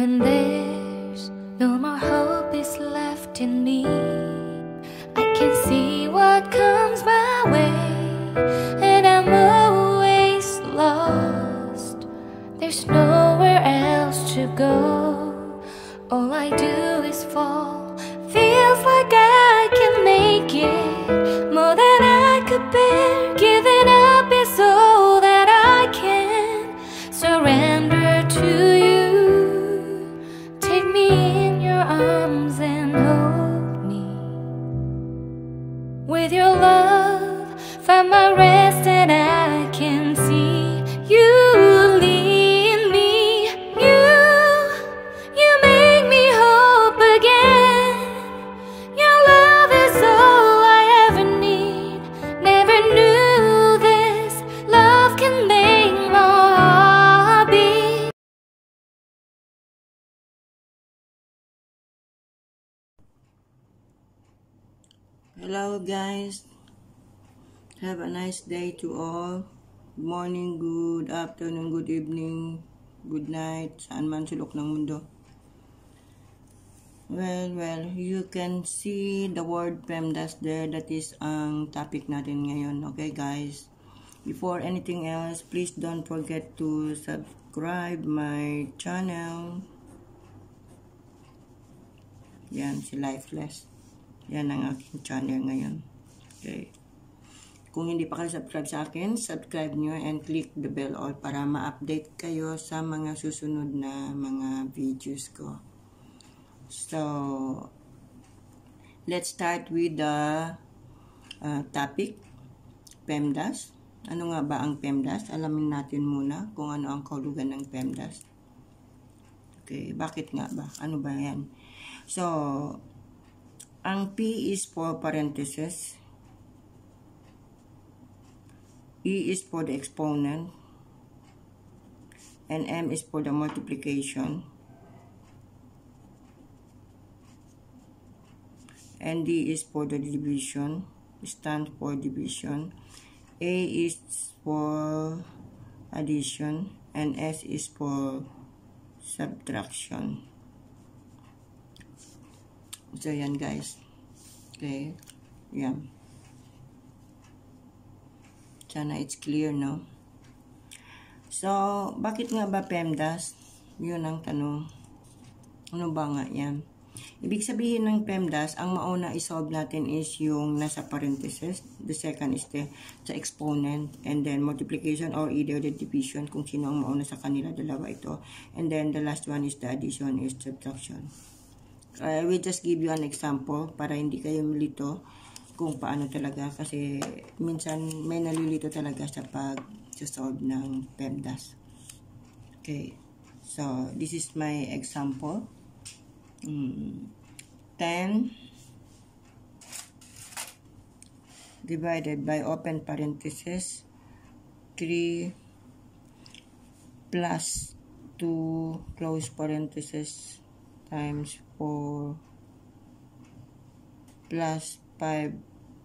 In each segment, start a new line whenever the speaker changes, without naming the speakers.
When there's no more hope is left in me, I can see what comes my way, and I'm always lost. There's nowhere else to go. All I do is fall. Feels like I can make it more than I could bear. Hello guys. Have a nice day to all. Good morning, good afternoon, good evening, good night, saan man sulok ng mundo. Well, well, you can see the word PEMDAS there. That is ang topic natin ngayon. Okay guys. Before anything else, please don't forget to subscribe my channel. Yan, si Lifeless. Yan ang aking channel ngayon. Okay. Kung hindi pa kayo subscribe sa akin, subscribe nyo and click the bell all para ma-update kayo sa mga susunod na mga videos ko. So, let's start with the uh, topic, PEMDAS. Ano nga ba ang PEMDAS? Alamin natin muna kung ano ang kahulugan ng PEMDAS. Okay, bakit nga ba? Ano ba yan? So, ang P is for parenthesis. E is for the exponent. And M is for the multiplication. And D is for the division. Stand for division. A is for addition. And S is for subtraction. So, yan guys. Okay. Yan. Sana it's clear, no? So, bakit nga ba PEMDAS? Yun ang tanong. Ano ba nga yan? Ibig sabihin ng PEMDAS, ang mauna isolve natin is yung nasa parenthesis. The second is the sa exponent. And then multiplication or either the division kung sino ang mauna sa kanila. Dalawa ito. And then the last one is the addition is subtraction. I uh, will just give you an example para hindi kayo malito kung paano talaga kasi minsan may nalilito talaga sa pag solve ng PEMDAS. Okay. So, this is my example. Mm, 10 divided by open parenthesis 3 plus 2 close parenthesis times 4 plus 5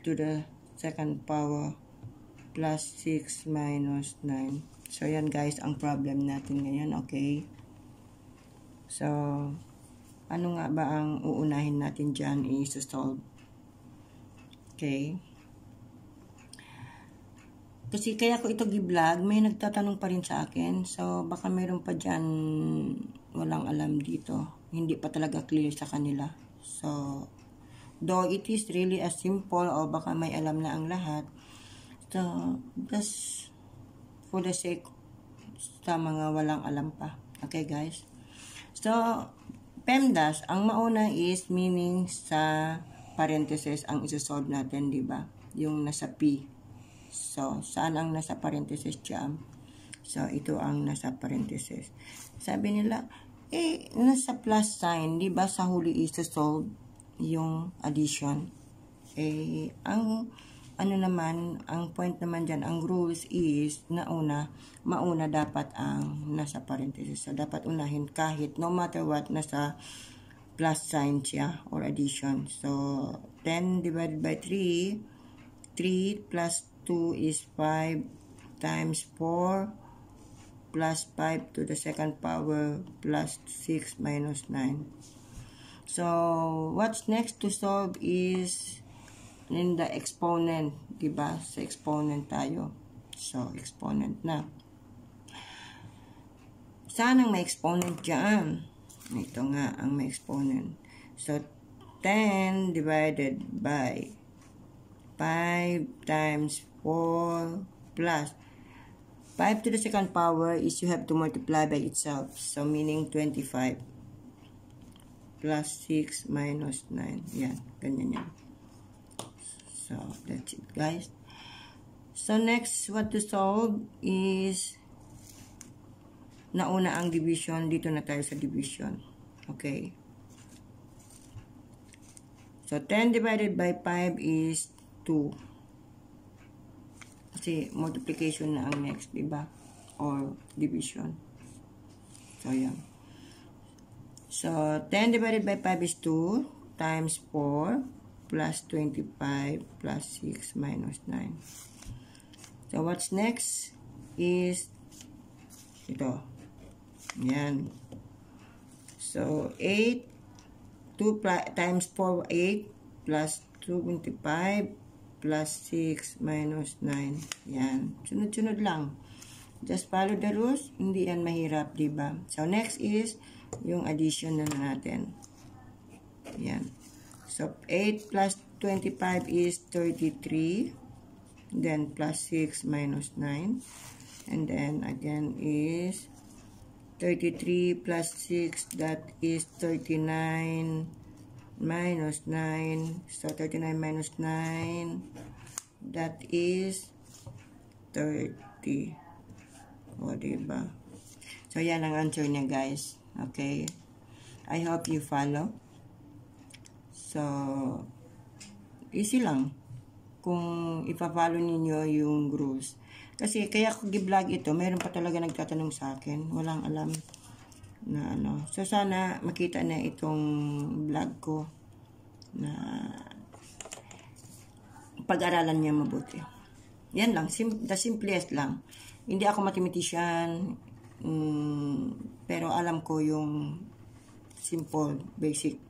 to the second power plus 6 minus 9. So, yan guys, ang problem natin ngayon, okay? So, ano nga ba ang uunahin natin dyan i solve. Okay? Kasi kaya ko ito gi-vlog, may nagtatanong pa rin sa akin. So, baka mayroon pa dyan walang alam dito hindi pa talaga clear sa kanila. So, though it is really a simple o baka may alam na ang lahat, so, just for the sake sa mga walang alam pa. Okay, guys? So, PEMDAS, ang mauna is meaning sa parenthesis ang isa-solve natin, di ba? Yung nasa P. So, saan ang nasa parenthesis dyan? So, ito ang nasa parenthesis. Sabi nila, eh, nasa plus sign, di ba sa huli isosolve yung addition? Eh, ang, ano naman, ang point naman dyan, ang rules is, nauna, mauna dapat ang nasa parenthesis. So, dapat unahin kahit, no matter what, nasa plus sign siya or addition. So, 10 divided by 3, 3 plus 2 is 5 times 4 plus 5 to the second power plus 6 minus 9. So, what's next to solve is in the exponent, di ba? Sa exponent tayo. So, exponent na. Sanang may exponent dyan. Ito nga ang may exponent. So, 10 divided by 5 times 4 plus 5 to the second power is you have to multiply by itself. So, meaning 25 plus 6 minus 9. Yan, ganyan yan. So, that's it guys. So, next, what to solve is nauna ang division. Dito na tayo sa division. Okay. So, 10 divided by 5 is 2. Kasi multiplication na ang next, di ba? Or division. So, yan. So, 10 divided by 5 is 2 times 4 plus 25 plus 6 minus 9. So, what's next is ito. Yan. So, 8 2 times 4, 8 plus 25 plus 6 minus 9. Yan. Sunod-sunod lang. Just follow the rules. Hindi yan mahirap, di ba? So, next is yung addition na natin. Yan. So, 8 plus 25 is 33. Then, plus 6 minus 9. And then, again is 33 plus 6, that is 39 minus 9. So, 39 minus 9. That is 30. O, diba? So, yan ang answer niya, guys. Okay? I hope you follow. So, easy lang. Kung ipapalo ninyo yung grooves. Kasi, kaya ko gi-vlog ito, meron pa talaga nagtatanong sa akin. Walang alam na ano. So, sana makita na itong vlog ko na pag-aralan niya mabuti. Yan lang. Sim the simplest lang. Hindi ako mathematician, mm, pero alam ko yung simple, basic,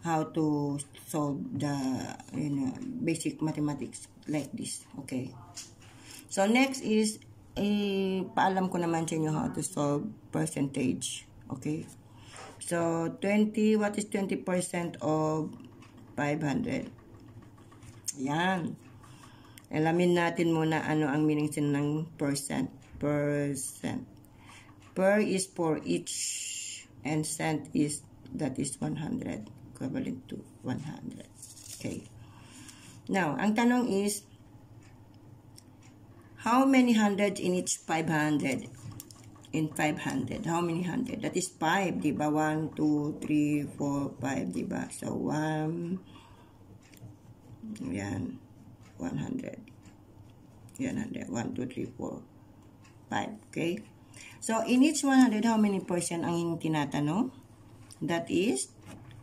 how to solve the you know, basic mathematics like this. Okay. So, next is eh, paalam ko naman sa inyo how to solve percentage. Okay? So, 20, what is 20% of 500? Ayan. Alamin natin muna ano ang meaning sin ng percent. Percent. Per is for each and cent is that is 100 equivalent to 100. Okay. Now, ang tanong is How many hundred in each 500? In 500. How many hundred? That is 5, diba? 1, 2, 3, 4, 5, diba? So, 1, yan, 100. Yan, 100. 1, 2, 3, 4, 5. Okay? So, in each 100, how many percent ang tinatanong? That is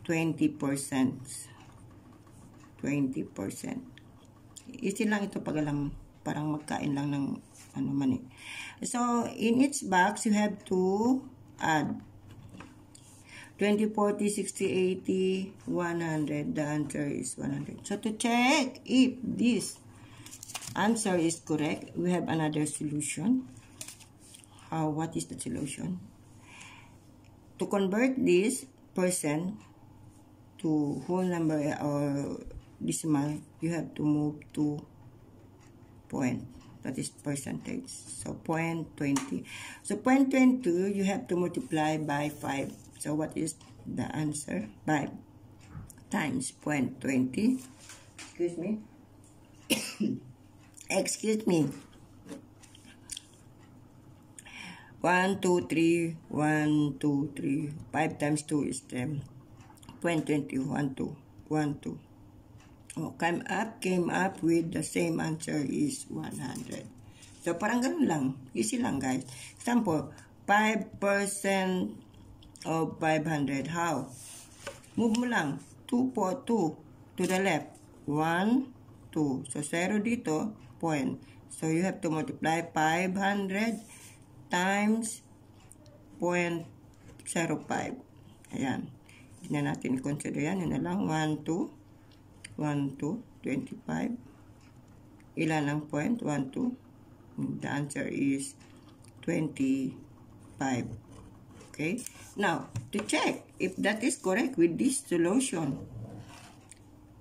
20%. 20%. Easy lang ito pag alam mo parang magkain lang ng ano man eh. So, in each box, you have to add 20, 40, 60, 80, 100. The answer is 100. So, to check if this answer is correct, we have another solution. How, uh, what is the solution? To convert this percent to whole number uh, or decimal, you have to move to point that is percentage so 0.20 so point twenty-two. you have to multiply by 5 so what is the answer 5 times 0.20 excuse me excuse me 3 one two three. Five times 2 is 10 Point twenty. 1 2 1 2 Oh, came up, came up with the same answer is 100. So, parang ganun lang. Easy lang, guys. Example, 5% of 500. How? Move mo lang. 2 po, 2. To the left. 1, 2. So, 0 dito, point. So, you have to multiply 500 times 0.05. Ayan. Hindi na natin consider yan. Yun na lang. 1, 2. 1, 2, 25. Ilan ang point? 12 The answer is 25. Okay? Now, to check if that is correct with this solution.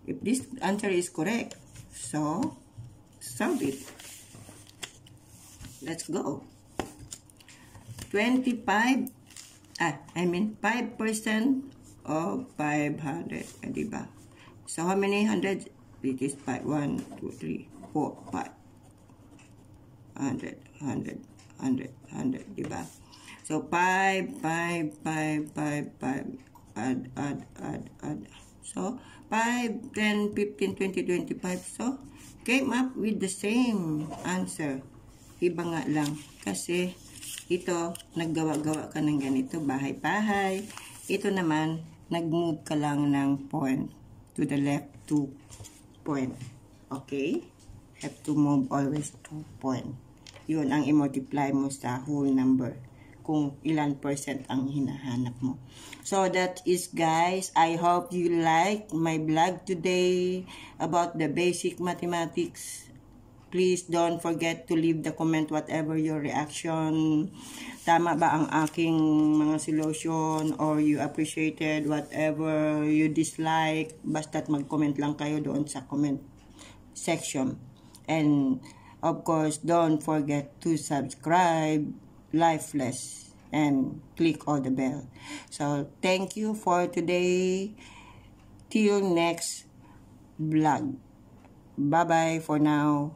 If this answer is correct, so solve it. Let's go. 25, ah, I mean 5% of 500, eh, diba? So how many hundred? It is by 1, 2, 3, 4, 5. 100, 100, 100, 100, diba? So 5, 5, 5, 5, 5, add, add, add, add. So 5, 10, 15, 20, 25. So came up with the same answer. Iba nga lang. Kasi ito, naggawa-gawa ka ng ganito, bahay-bahay. Ito naman, nag-move ka lang ng point to the left two point. Okay? Have to move always two point. Yun ang i-multiply mo sa whole number kung ilan percent ang hinahanap mo. So that is guys, I hope you like my vlog today about the basic mathematics please don't forget to leave the comment whatever your reaction. Tama ba ang aking mga solution or you appreciated whatever you dislike. Basta't mag-comment lang kayo doon sa comment section. And of course, don't forget to subscribe lifeless and click all the bell. So, thank you for today. Till next vlog. Bye-bye for now.